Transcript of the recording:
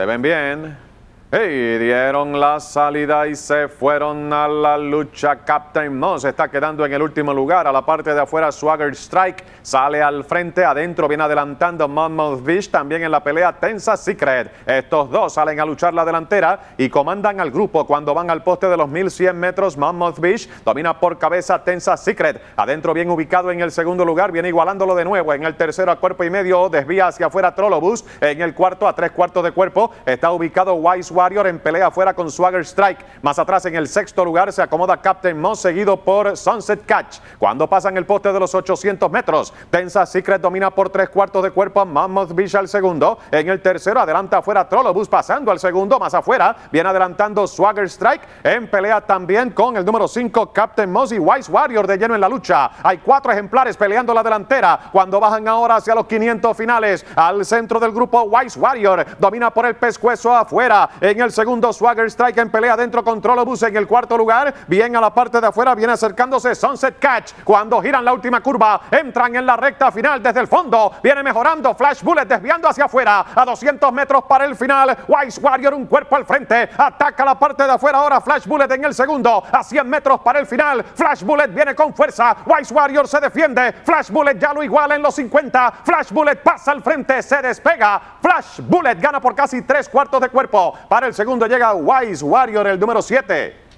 Se ven bien. Y dieron la salida y se fueron a la lucha. Captain Moss está quedando en el último lugar. A la parte de afuera, Swagger Strike sale al frente. Adentro viene adelantando Monmouth Beach. También en la pelea, Tensa Secret. Estos dos salen a luchar la delantera y comandan al grupo cuando van al poste de los 1100 metros. Monmouth Beach domina por cabeza Tensa Secret. Adentro, bien ubicado en el segundo lugar. Viene igualándolo de nuevo. En el tercero, a cuerpo y medio, desvía hacia afuera Trolobus. En el cuarto, a tres cuartos de cuerpo, está ubicado Wise Warrior en pelea afuera con Swagger Strike. Más atrás en el sexto lugar se acomoda Captain Moss seguido por Sunset Catch. Cuando pasan el poste de los 800 metros, Tensa Secret domina por tres cuartos de cuerpo a Mammoth Beach al segundo. En el tercero adelanta afuera Trollobus... pasando al segundo. Más afuera viene adelantando Swagger Strike en pelea también con el número 5 Captain Moss y Wise Warrior de lleno en la lucha. Hay cuatro ejemplares peleando la delantera. Cuando bajan ahora hacia los 500 finales al centro del grupo Wise Warrior domina por el pescuezo afuera. En el segundo, Swagger Strike en pelea dentro con Trollobus en el cuarto lugar. Bien a la parte de afuera, viene acercándose Sunset Catch. Cuando giran la última curva, entran en la recta final desde el fondo. Viene mejorando Flash Bullet desviando hacia afuera a 200 metros para el final. Wise Warrior un cuerpo al frente. Ataca la parte de afuera ahora Flash Bullet en el segundo. A 100 metros para el final. Flash Bullet viene con fuerza. Wise Warrior se defiende. Flash Bullet ya lo iguala en los 50. Flash Bullet pasa al frente, se despega. Flash Bullet gana por casi tres cuartos de cuerpo. Para el segundo llega Wise Warrior, el número 7.